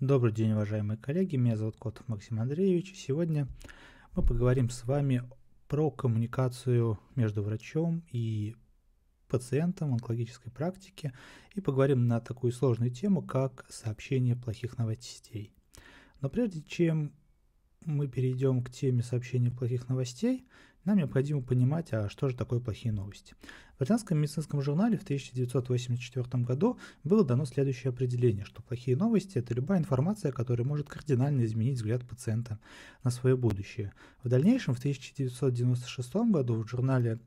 Добрый день, уважаемые коллеги, меня зовут Котов Максим Андреевич. Сегодня мы поговорим с вами про коммуникацию между врачом и пациентом онкологической практики и поговорим на такую сложную тему, как сообщение плохих новостей. Но прежде чем мы перейдем к теме сообщения плохих новостей, нам необходимо понимать, а что же такое плохие новости. В британском медицинском журнале в 1984 году было дано следующее определение, что плохие новости – это любая информация, которая может кардинально изменить взгляд пациента на свое будущее. В дальнейшем, в 1996 году в журнале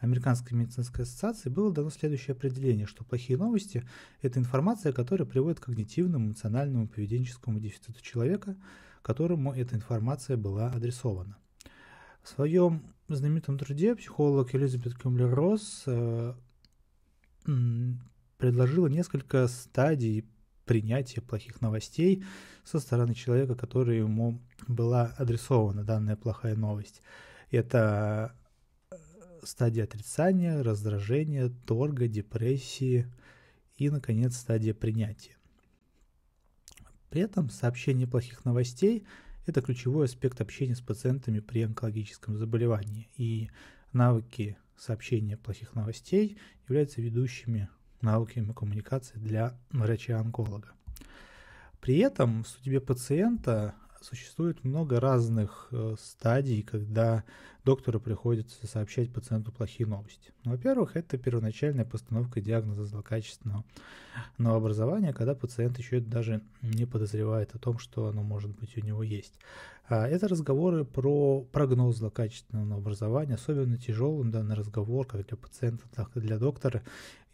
Американской медицинской ассоциации было дано следующее определение, что плохие новости – это информация, которая приводит к когнитивному, эмоциональному, поведенческому дефициту человека, которому эта информация была адресована. В своем знаменитом труде психолог Элизабет Кемблер-Росс э, предложила несколько стадий принятия плохих новостей со стороны человека, который ему была адресована данная плохая новость. Это э, стадия отрицания, раздражения, торга, депрессии и, наконец, стадия принятия. При этом сообщение плохих новостей – это ключевой аспект общения с пациентами при онкологическом заболевании. И навыки сообщения плохих новостей являются ведущими навыками коммуникации для врача-онколога. При этом в судьбе пациента существует много разных э, стадий, когда доктору приходится сообщать пациенту плохие новости. Ну, во-первых, это первоначальная постановка диагноза злокачественного новообразования, когда пациент еще даже не подозревает о том, что оно может быть у него есть. А это разговоры про прогноз злокачественного новообразования. Особенно тяжелым данный разговор, как для пациента, так и для доктора,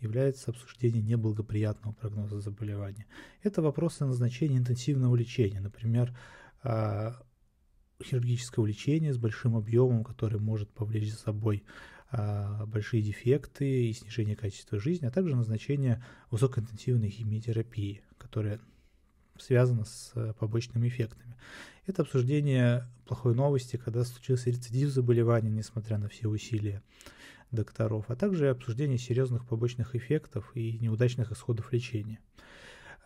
является обсуждение неблагоприятного прогноза заболевания. Это вопросы назначения интенсивного лечения. Например, Э, хирургического лечения с большим объемом, который может повлечь за собой э, большие дефекты и снижение качества жизни, а также назначение высокоинтенсивной химиотерапии, которая связана с э, побочными эффектами. Это обсуждение плохой новости, когда случился рецидив заболевания, несмотря на все усилия докторов, а также обсуждение серьезных побочных эффектов и неудачных исходов лечения.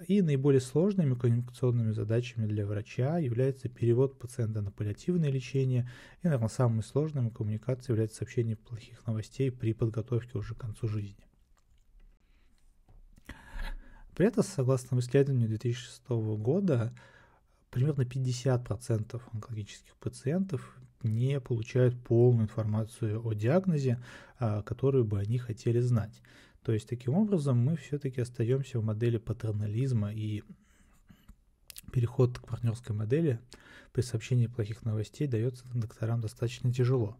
И наиболее сложными коммуникационными задачами для врача является перевод пациента на паллиативное лечение, и, наверное, самым сложным коммуникацией является сообщение плохих новостей при подготовке уже к концу жизни. При этом, согласно исследованию 2006 года, примерно 50% онкологических пациентов не получают полную информацию о диагнозе, а, которую бы они хотели знать. То есть таким образом мы все-таки остаемся в модели патернализма и переход к партнерской модели при сообщении плохих новостей дается докторам достаточно тяжело.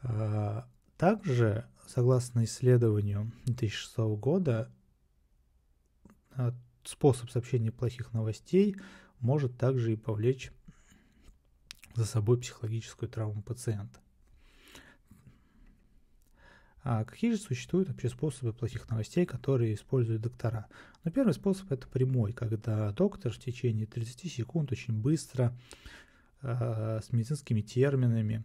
А, также, согласно исследованию 2006 года, а, способ сообщения плохих новостей может также и повлечь за собой психологическую травму пациента. А какие же существуют вообще способы плохих новостей, которые используют доктора? Ну, первый способ это прямой, когда доктор в течение 30 секунд очень быстро э, с медицинскими терминами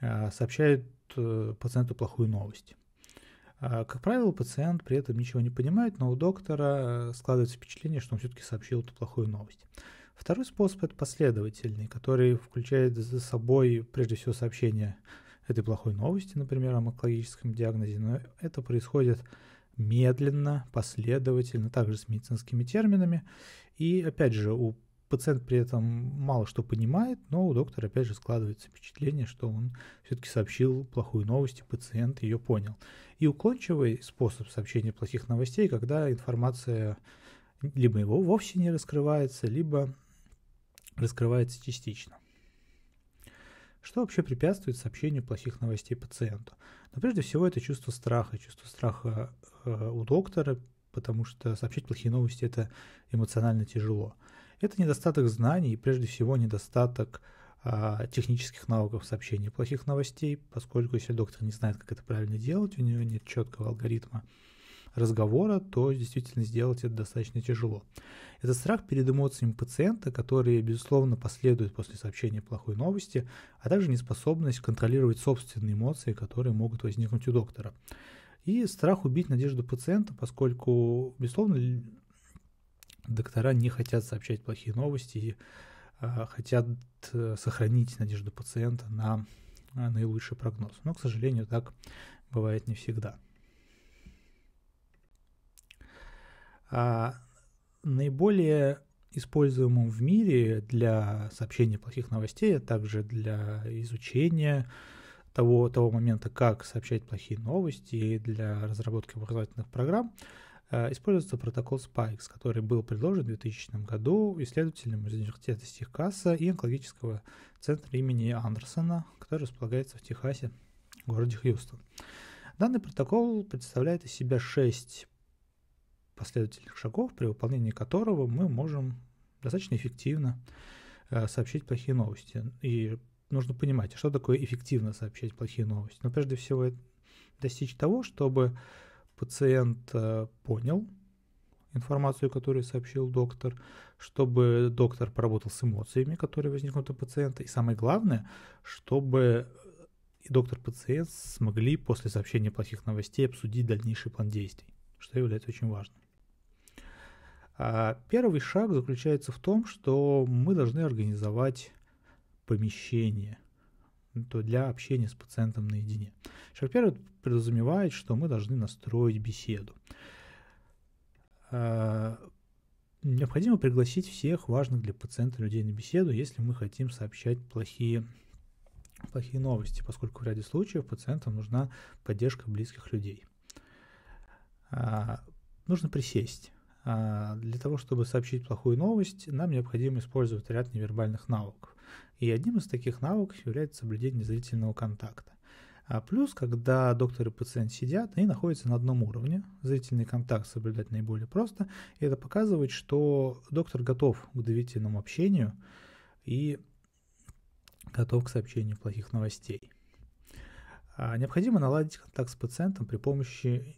э, сообщает э, пациенту плохую новость. А, как правило, пациент при этом ничего не понимает, но у доктора э, складывается впечатление, что он все-таки сообщил эту плохую новость. Второй способ – это последовательный, который включает за собой, прежде всего, сообщение этой плохой новости, например, о онкологическом диагнозе, но это происходит медленно, последовательно, также с медицинскими терминами. И опять же, у пациент при этом мало что понимает, но у доктора опять же складывается впечатление, что он все-таки сообщил плохую новость, и пациент ее понял. И уклончивый способ сообщения плохих новостей, когда информация либо его вовсе не раскрывается, либо раскрывается частично что вообще препятствует сообщению плохих новостей пациенту. Но прежде всего это чувство страха, чувство страха э, у доктора, потому что сообщить плохие новости это эмоционально тяжело. Это недостаток знаний и прежде всего недостаток э, технических навыков сообщения плохих новостей, поскольку если доктор не знает, как это правильно делать, у него нет четкого алгоритма, разговора, то действительно сделать это достаточно тяжело. Это страх перед эмоциями пациента, которые, безусловно, последуют после сообщения плохой новости, а также неспособность контролировать собственные эмоции, которые могут возникнуть у доктора. И страх убить надежду пациента, поскольку, безусловно, доктора не хотят сообщать плохие новости и а, хотят э, сохранить надежду пациента на наилучший прогноз. Но, к сожалению, так бывает не всегда. А, наиболее используемым в мире для сообщения плохих новостей, а также для изучения того, того момента, как сообщать плохие новости и для разработки образовательных программ, а, используется протокол SPIKES, который был предложен в 2000 году исследователям из университета Техаса и онкологического центра имени Андерсона, который располагается в Техасе, в городе Хьюстон. Данный протокол представляет из себя шесть последовательных шагов, при выполнении которого мы можем достаточно эффективно э, сообщить плохие новости. И нужно понимать, а что такое эффективно сообщать плохие новости. Но ну, прежде всего достичь того, чтобы пациент э, понял информацию, которую сообщил доктор, чтобы доктор поработал с эмоциями, которые возникнут у пациента, и самое главное, чтобы и доктор и пациент смогли после сообщения плохих новостей обсудить дальнейший план действий, что является очень важным. А первый шаг заключается в том, что мы должны организовать помещение ну, то для общения с пациентом наедине. Шаг первый подразумевает, что мы должны настроить беседу. А, необходимо пригласить всех важных для пациента людей на беседу, если мы хотим сообщать плохие, плохие новости, поскольку в ряде случаев пациентам нужна поддержка близких людей. А, нужно присесть а, для того, чтобы сообщить плохую новость, нам необходимо использовать ряд невербальных навыков. И одним из таких навыков является соблюдение зрительного контакта. А плюс, когда доктор и пациент сидят, они находятся на одном уровне. Зрительный контакт соблюдать наиболее просто. И это показывает, что доктор готов к доверительному общению и готов к сообщению плохих новостей. А необходимо наладить контакт с пациентом при помощи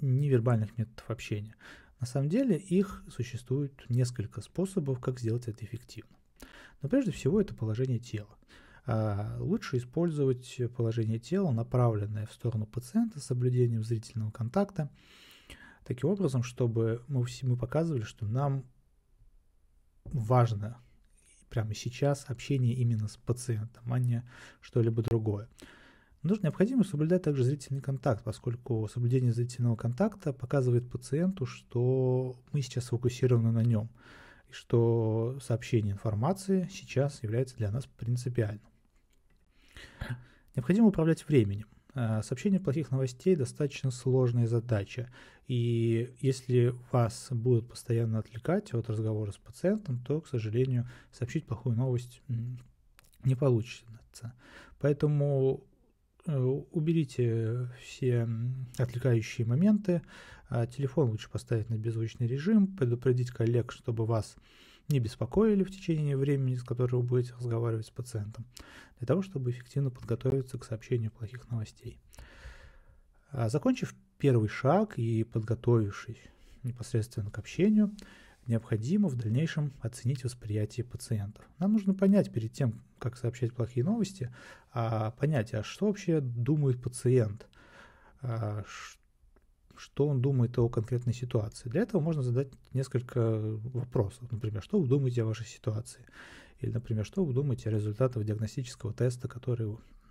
невербальных методов общения. На самом деле их существует несколько способов, как сделать это эффективно. Но прежде всего это положение тела. А, лучше использовать положение тела, направленное в сторону пациента с соблюдением зрительного контакта, таким образом, чтобы мы, все, мы показывали, что нам важно прямо сейчас общение именно с пациентом, а не что-либо другое. Нужно необходимо соблюдать также зрительный контакт, поскольку соблюдение зрительного контакта показывает пациенту, что мы сейчас сфокусированы на нем, и что сообщение информации сейчас является для нас принципиальным. Необходимо управлять временем. Э, сообщение плохих новостей достаточно сложная задача. И если вас будут постоянно отвлекать от разговора с пациентом, то, к сожалению, сообщить плохую новость не получится. Поэтому Э, уберите все отвлекающие моменты, а телефон лучше поставить на беззвучный режим, предупредить коллег, чтобы вас не беспокоили в течение времени, с которого вы будете разговаривать с пациентом, для того, чтобы эффективно подготовиться к сообщению плохих новостей. А закончив первый шаг и подготовившись непосредственно к общению, необходимо в дальнейшем оценить восприятие пациентов. Нам нужно понять перед тем, как сообщать плохие новости, а, понять, а что вообще думает пациент, а, что он думает о конкретной ситуации. Для этого можно задать несколько вопросов. Например, что вы думаете о вашей ситуации? Или, например, что вы думаете о результатах диагностического теста, который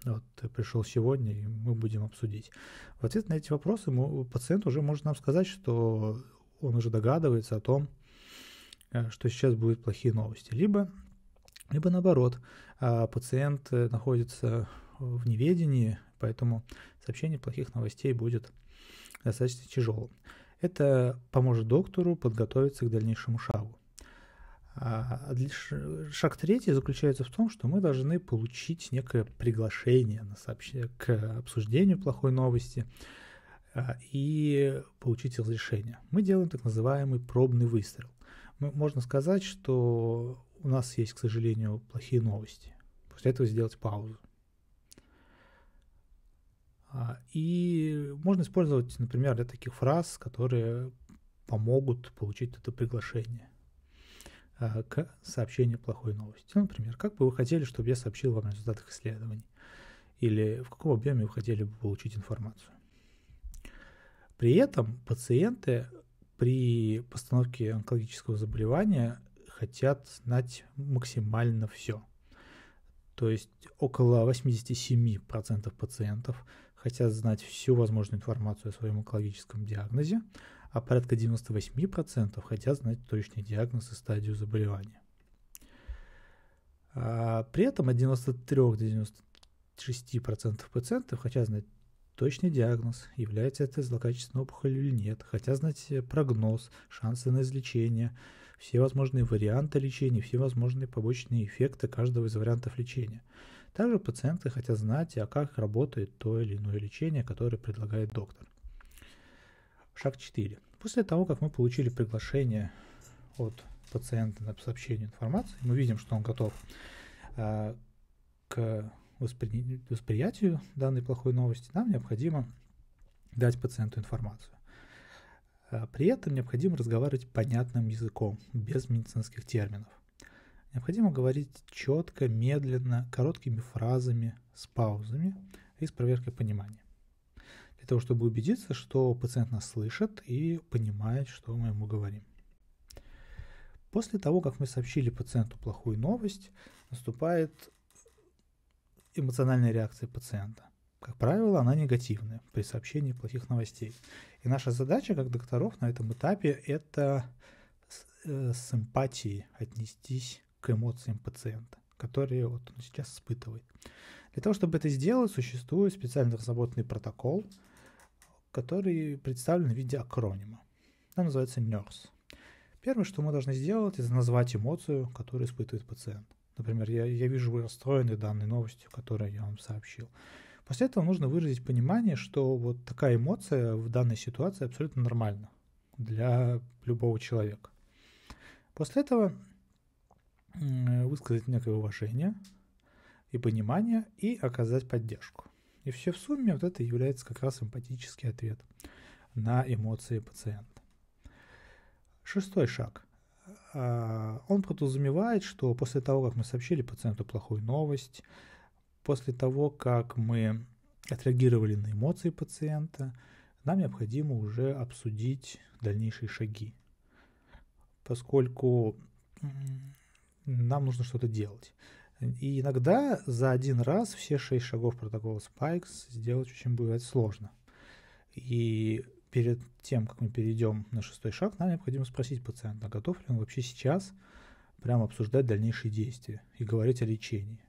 вот, пришел сегодня, и мы будем обсудить. В ответ на эти вопросы мы, пациент уже может нам сказать, что он уже догадывается о том, Э, что сейчас будут плохие новости. Либо, либо наоборот, а, пациент э, находится в неведении, поэтому сообщение плохих новостей будет достаточно тяжелым. Это поможет доктору подготовиться к дальнейшему шагу. А, шаг третий заключается в том, что мы должны получить некое приглашение на сообщение к обсуждению плохой новости а, и получить разрешение. Мы делаем так называемый пробный выстрел. Ну, можно сказать, что у нас есть, к сожалению, плохие новости. После этого сделать паузу. А, и можно использовать, например, для таких фраз, которые помогут получить это приглашение а, к сообщению плохой новости. Ну, например, как бы вы хотели, чтобы я сообщил вам о результатах исследований? Или в каком объеме вы хотели бы получить информацию? При этом пациенты при постановке онкологического заболевания хотят знать максимально все. То есть около 87% пациентов хотят знать всю возможную информацию о своем онкологическом диагнозе, а порядка 98% хотят знать точный диагноз и стадию заболевания. А, при этом от 93 до 96% пациентов хотят знать Точный диагноз, является это злокачественной опухолью или нет, хотя знать э, прогноз, шансы на излечение, все возможные варианты лечения, все возможные побочные эффекты каждого из вариантов лечения. Также пациенты хотят знать, а как работает то или иное лечение, которое предлагает доктор. Шаг 4. После того, как мы получили приглашение от пациента на сообщение информации, мы видим, что он готов э, к воспри... восприятию данной плохой новости, нам необходимо дать пациенту информацию. А, при этом необходимо разговаривать понятным языком, без медицинских терминов. Необходимо говорить четко, медленно, короткими фразами, с паузами и с проверкой понимания. Для того, чтобы убедиться, что пациент нас слышит и понимает, что мы ему говорим. После того, как мы сообщили пациенту плохую новость, наступает эмоциональной реакции пациента. Как правило, она негативная при сообщении плохих новостей. И наша задача как докторов на этом этапе – это с, э, с эмпатией отнестись к эмоциям пациента, которые вот он сейчас испытывает. Для того, чтобы это сделать, существует специально разработанный протокол, который представлен в виде акронима. Он называется NERS. Первое, что мы должны сделать, это назвать эмоцию, которую испытывает пациент. Например, я, я вижу, вы расстроены данной новостью, которую я вам сообщил. После этого нужно выразить понимание, что вот такая эмоция в данной ситуации абсолютно нормальна для любого человека. После этого высказать некое уважение и понимание и оказать поддержку. И все в сумме вот это является как раз эмпатический ответ на эмоции пациента. Шестой шаг. А, он подразумевает, что после того, как мы сообщили пациенту плохую новость, после того, как мы отреагировали на эмоции пациента, нам необходимо уже обсудить дальнейшие шаги, поскольку нам нужно что-то делать. И иногда за один раз все шесть шагов протокола Spikes сделать очень бывает сложно. И перед тем, как мы перейдем на шестой шаг, нам необходимо спросить пациента, а готов ли он вообще сейчас прямо обсуждать дальнейшие действия и говорить о лечении.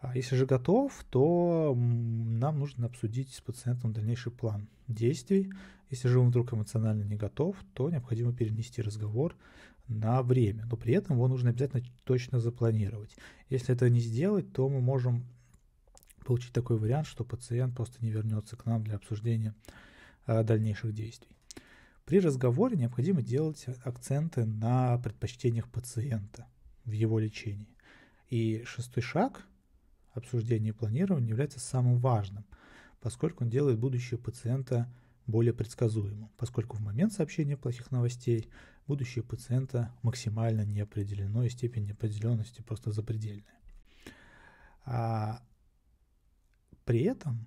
А если же готов, то нам нужно обсудить с пациентом дальнейший план действий. Если же он вдруг эмоционально не готов, то необходимо перенести разговор на время. Но при этом его нужно обязательно точно запланировать. Если это не сделать, то мы можем получить такой вариант, что пациент просто не вернется к нам для обсуждения Э, дальнейших действий. При разговоре необходимо делать акценты на предпочтениях пациента в его лечении. И шестой шаг обсуждения и планирования является самым важным, поскольку он делает будущее пациента более предсказуемым, поскольку в момент сообщения плохих новостей будущее пациента максимально неопределено и степень неопределенности просто запредельная. А при этом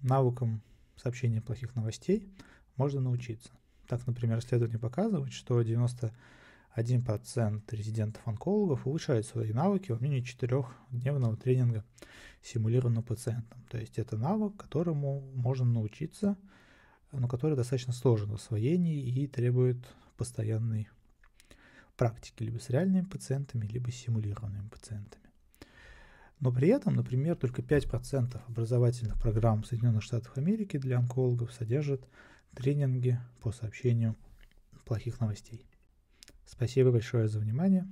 навыком сообщения плохих новостей можно научиться. Так, например, исследования показывают, что 91% резидентов-онкологов улучшают свои навыки во время четырехдневного тренинга симулированного пациентом. То есть это навык, которому можно научиться, но который достаточно сложен в освоении и требует постоянной практики либо с реальными пациентами, либо с симулированными пациентами. Но при этом, например, только 5% образовательных программ Соединенных Штатов Америки для онкологов содержат тренинги по сообщению плохих новостей. Спасибо большое за внимание.